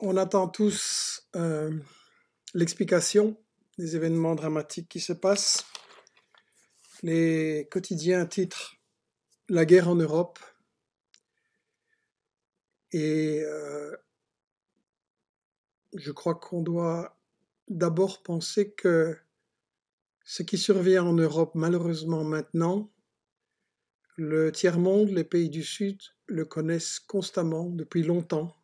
On attend tous euh, l'explication des événements dramatiques qui se passent. Les quotidiens titrent La guerre en Europe et euh, je crois qu'on doit d'abord penser que ce qui survient en Europe malheureusement maintenant, le tiers-monde, les pays du Sud le connaissent constamment depuis longtemps.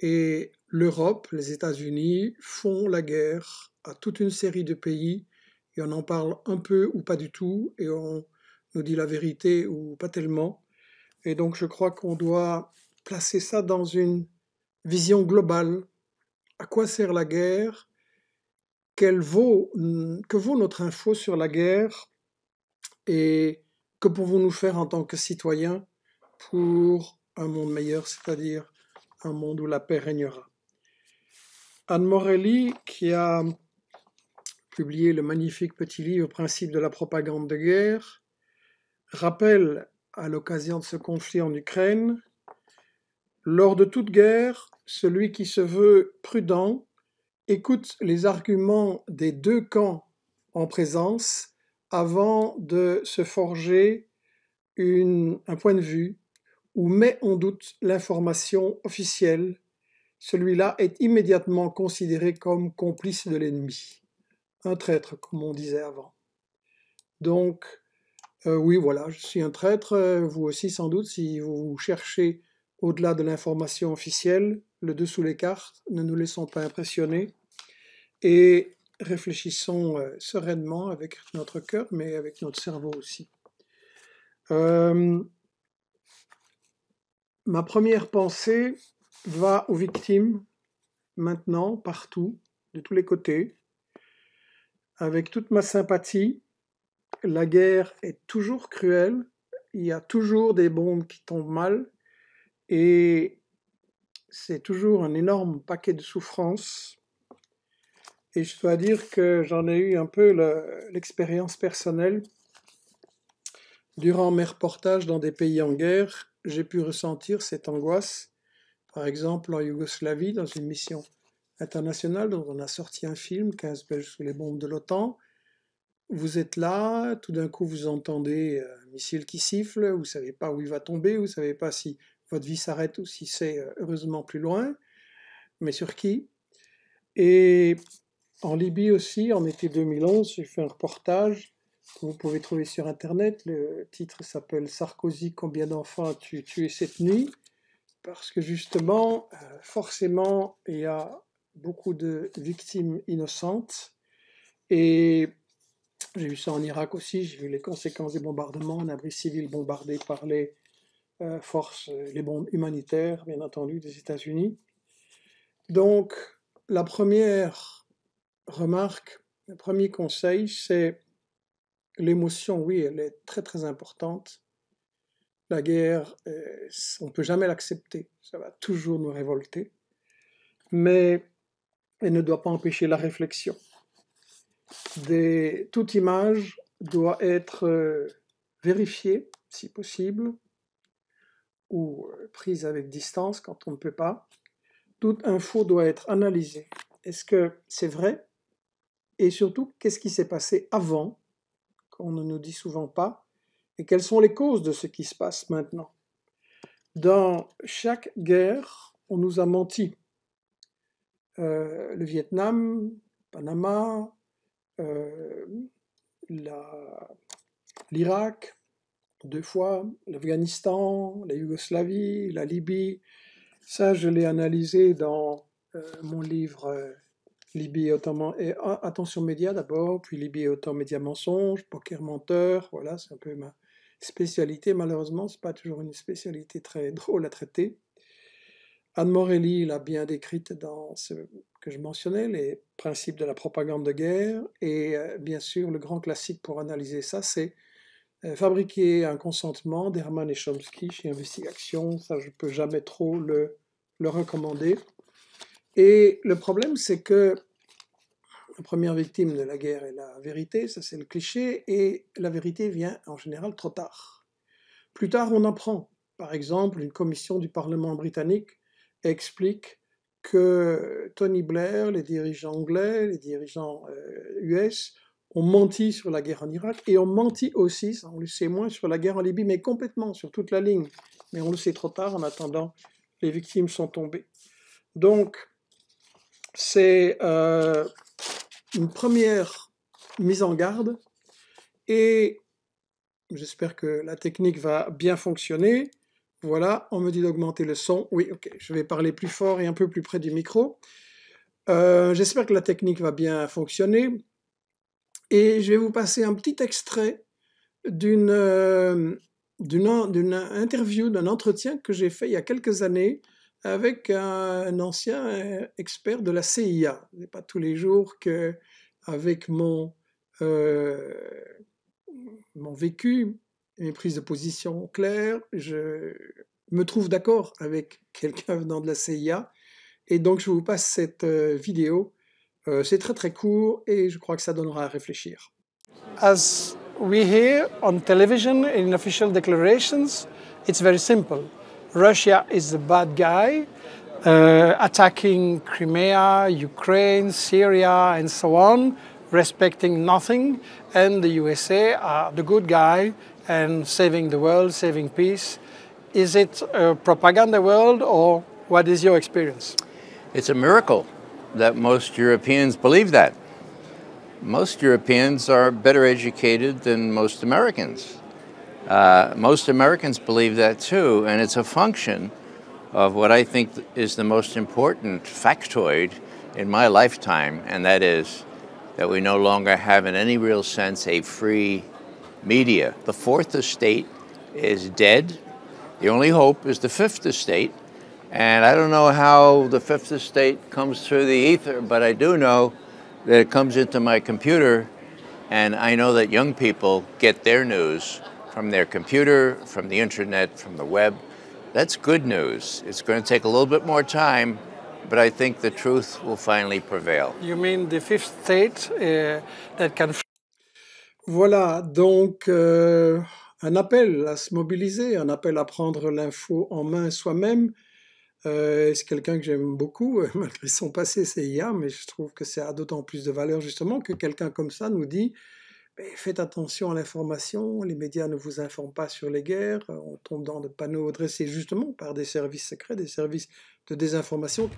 Et l'Europe, les États-Unis font la guerre à toute une série de pays et on en parle un peu ou pas du tout et on nous dit la vérité ou pas tellement. Et donc je crois qu'on doit placer ça dans une vision globale. À quoi sert la guerre Quel vaut, Que vaut notre info sur la guerre Et que pouvons-nous faire en tant que citoyens pour un monde meilleur, c'est-à-dire un monde où la paix régnera. Anne Morelli, qui a publié le magnifique petit livre Principe de la propagande de guerre, rappelle à l'occasion de ce conflit en Ukraine, lors de toute guerre, celui qui se veut prudent écoute les arguments des deux camps en présence avant de se forger un point de vue ou met en doute l'information officielle, celui-là est immédiatement considéré comme complice de l'ennemi, un traître, comme on disait avant. Donc, euh, oui, voilà, je suis un traître, euh, vous aussi sans doute, si vous cherchez au-delà de l'information officielle, le dessous les cartes, ne nous laissons pas impressionner et réfléchissons euh, sereinement avec notre cœur, mais avec notre cerveau aussi. Ma première pensée va aux victimes, maintenant, partout, de tous les côtés, avec toute ma sympathie. La guerre est toujours cruelle, il y a toujours des bombes qui tombent mal, et c'est toujours un énorme paquet de souffrances. Et je dois dire que j'en ai eu un peu l'expérience personnelle durant mes reportages dans des pays en guerre j'ai pu ressentir cette angoisse, par exemple en Yougoslavie, dans une mission internationale dont on a sorti un film, 15 Belges sous les bombes de l'OTAN. Vous êtes là, tout d'un coup vous entendez un missile qui siffle, vous ne savez pas où il va tomber, vous ne savez pas si votre vie s'arrête ou si c'est euh, heureusement plus loin, mais sur qui Et en Libye aussi, en été 2011, j'ai fait un reportage que vous pouvez trouver sur Internet. Le titre s'appelle Sarkozy, combien d'enfants as-tu tué cette nuit Parce que justement, euh, forcément, il y a beaucoup de victimes innocentes. Et j'ai vu ça en Irak aussi, j'ai vu les conséquences des bombardements, un abri civil bombardé par les euh, forces, les bombes humanitaires, bien entendu, des États-Unis. Donc, la première remarque, le premier conseil, c'est l'émotion, oui, elle est très très importante. La guerre, euh, on ne peut jamais l'accepter, ça va toujours nous révolter, mais elle ne doit pas empêcher la réflexion. toute image doit être euh, vérifiée, si possible, ou euh, prise avec distance quand on ne peut pas. Toute info doit être analysée. Est-ce que c'est vrai Et surtout, qu'est-ce qui s'est passé avant qu'on ne nous dit souvent pas, et quelles sont les causes de ce qui se passe maintenant. Dans chaque guerre, on nous a menti. Euh, le Vietnam, Panama, euh, l'Irak, deux fois, l'Afghanistan, la Yougoslavie, la Libye. Ça, je l'ai analysé dans euh, mon livre Libye et Autant, ah, attention média d'abord, puis Libye Autant média mensonge, poker menteur, voilà, c'est un peu ma spécialité. Malheureusement, c'est pas toujours une spécialité très drôle à traiter. Anne Morelli l'a bien décrite dans ce que je mentionnais, les principes de la propagande de guerre. Et euh, bien sûr, le grand classique pour analyser ça, c'est euh, fabriquer un consentement d'Herman et Chomsky chez Investigation. Ça, je ne peux jamais trop le, le recommander. Et le problème, c'est que la première victime de la guerre est la vérité, ça c'est le cliché, et la vérité vient en général trop tard. Plus tard, on apprend. Par exemple, une commission du Parlement britannique explique que Tony Blair, les dirigeants anglais, les dirigeants US euh, ont menti sur la guerre en Irak et ont menti aussi, on le sait moins, sur la guerre en Libye, mais complètement, sur toute la ligne. Mais on le sait trop tard, en attendant, les victimes sont tombées. Donc, c'est euh, une première mise en garde et j'espère que la technique va bien fonctionner. Voilà, on me dit d'augmenter le son. Oui, ok, je vais parler plus fort et un peu plus près du micro. Euh, j'espère que la technique va bien fonctionner. Et je vais vous passer un petit extrait d'une euh, interview, d'un entretien que j'ai fait il y a quelques années avec un ancien euh, expert de la CIA. Ce n'est pas tous les jours que, avec mon, euh, mon vécu, mes prises de position claires, je me trouve d'accord avec quelqu'un venant de la CIA. Et donc, je vous passe cette euh, vidéo. C'est très très court et je crois que ça donnera à réfléchir. As we hear on television in official declarations, it's very simple. Russia is the bad guy, uh, attacking Crimea, Ukraine, Syria, and so on, respecting nothing, and the USA are the good guy and saving the world, saving peace. Is it a propaganda world, or what is your experience? It's a miracle that most Europeans believe that. Most Europeans are better educated than most Americans. Uh, most Americans believe that too, and it's a function of what I think is the most important factoid in my lifetime, and that is that we no longer have, in any real sense, a free media. The fourth estate is dead. The only hope is the fifth estate. And I don't know how the fifth estate comes through the ether, but I do know that it comes into my computer, and I know that young people get their news from their computer, from the internet, from the web. That's good news. It's going to take a little bit more time, but I think the truth will finally prevail. You mean the fifth state uh, that can. Voilà, donc euh, un appel à se mobiliser, un appel à prendre l'info en main soi-même. Euh, c'est quelqu'un que j'aime beaucoup, malgré son passé, c'est IA, mais je trouve que c'est a d'autant plus de valeur justement que quelqu'un comme ça nous dit eh, faites attention à l'information, les médias ne vous informent pas sur les guerres, euh, on tombe dans de panneaux dressés justement par des services secrets, des services de désinformation.